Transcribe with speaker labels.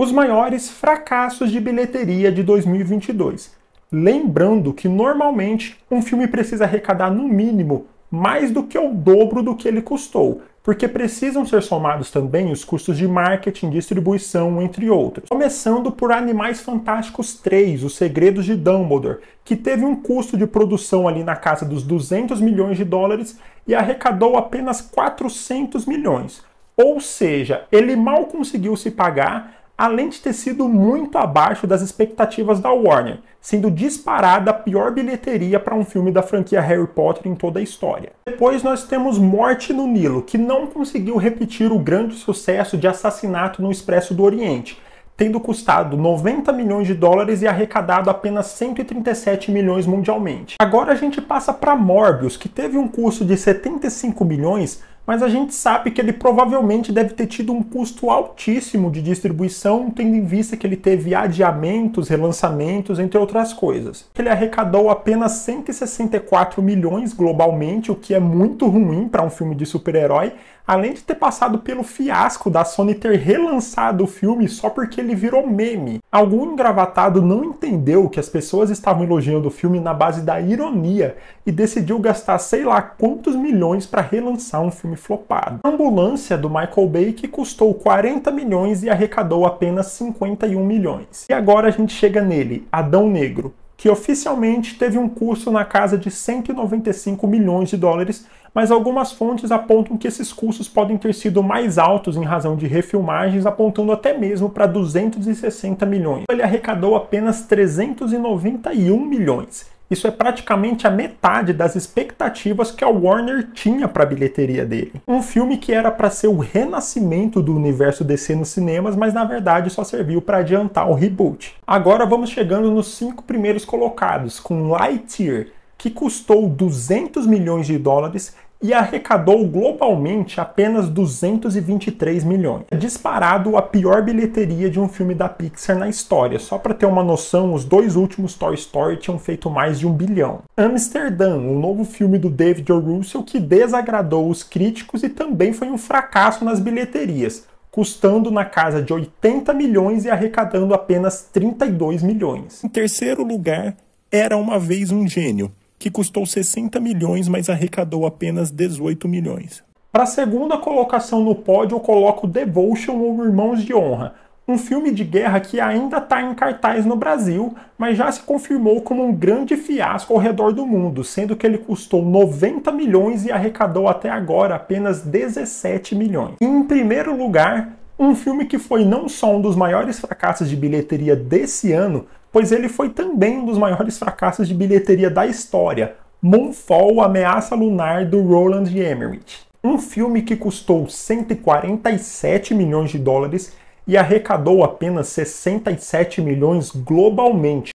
Speaker 1: os maiores fracassos de bilheteria de 2022. Lembrando que normalmente um filme precisa arrecadar no mínimo mais do que o dobro do que ele custou, porque precisam ser somados também os custos de marketing, distribuição, entre outros. Começando por Animais Fantásticos 3, Os Segredos de Dumbledore, que teve um custo de produção ali na casa dos 200 milhões de dólares e arrecadou apenas 400 milhões. Ou seja, ele mal conseguiu se pagar além de ter sido muito abaixo das expectativas da Warner, sendo disparada a pior bilheteria para um filme da franquia Harry Potter em toda a história. Depois nós temos Morte no Nilo, que não conseguiu repetir o grande sucesso de Assassinato no Expresso do Oriente, tendo custado 90 milhões de dólares e arrecadado apenas 137 milhões mundialmente. Agora a gente passa para Morbius, que teve um custo de 75 milhões, mas a gente sabe que ele provavelmente deve ter tido um custo altíssimo de distribuição, tendo em vista que ele teve adiamentos, relançamentos, entre outras coisas. Ele arrecadou apenas 164 milhões globalmente, o que é muito ruim para um filme de super-herói, além de ter passado pelo fiasco da Sony ter relançado o filme só porque ele virou meme. Algum engravatado não entendeu que as pessoas estavam elogiando o filme na base da ironia e decidiu gastar sei lá quantos milhões para relançar um filme flopado. A ambulância do Michael Bay que custou 40 milhões e arrecadou apenas 51 milhões. E agora a gente chega nele, Adão Negro, que oficialmente teve um custo na casa de 195 milhões de dólares, mas algumas fontes apontam que esses custos podem ter sido mais altos em razão de refilmagens, apontando até mesmo para 260 milhões. Então, ele arrecadou apenas 391 milhões. Isso é praticamente a metade das expectativas que a Warner tinha para a bilheteria dele. Um filme que era para ser o renascimento do universo DC nos cinemas, mas na verdade só serviu para adiantar o reboot. Agora vamos chegando nos cinco primeiros colocados, com Lightyear, que custou 200 milhões de dólares e arrecadou globalmente apenas 223 milhões. É disparado a pior bilheteria de um filme da Pixar na história. Só para ter uma noção, os dois últimos Toy Story tinham feito mais de um bilhão. Amsterdã, o um novo filme do David O. Russell que desagradou os críticos e também foi um fracasso nas bilheterias. Custando na casa de 80 milhões e arrecadando apenas 32 milhões. Em terceiro lugar, Era uma Vez um Gênio, que custou 60 milhões, mas arrecadou apenas 18 milhões. Para a segunda colocação no pódio, eu coloco Devotion ou Irmãos de Honra, um filme de guerra que ainda está em cartaz no Brasil, mas já se confirmou como um grande fiasco ao redor do mundo, sendo que ele custou 90 milhões e arrecadou até agora apenas 17 milhões. E, em primeiro lugar, um filme que foi não só um dos maiores fracassos de bilheteria desse ano, pois ele foi também um dos maiores fracassos de bilheteria da história, Moonfall, Ameaça Lunar, do Roland Emmerich. Um filme que custou 147 milhões de dólares e arrecadou apenas 67 milhões globalmente,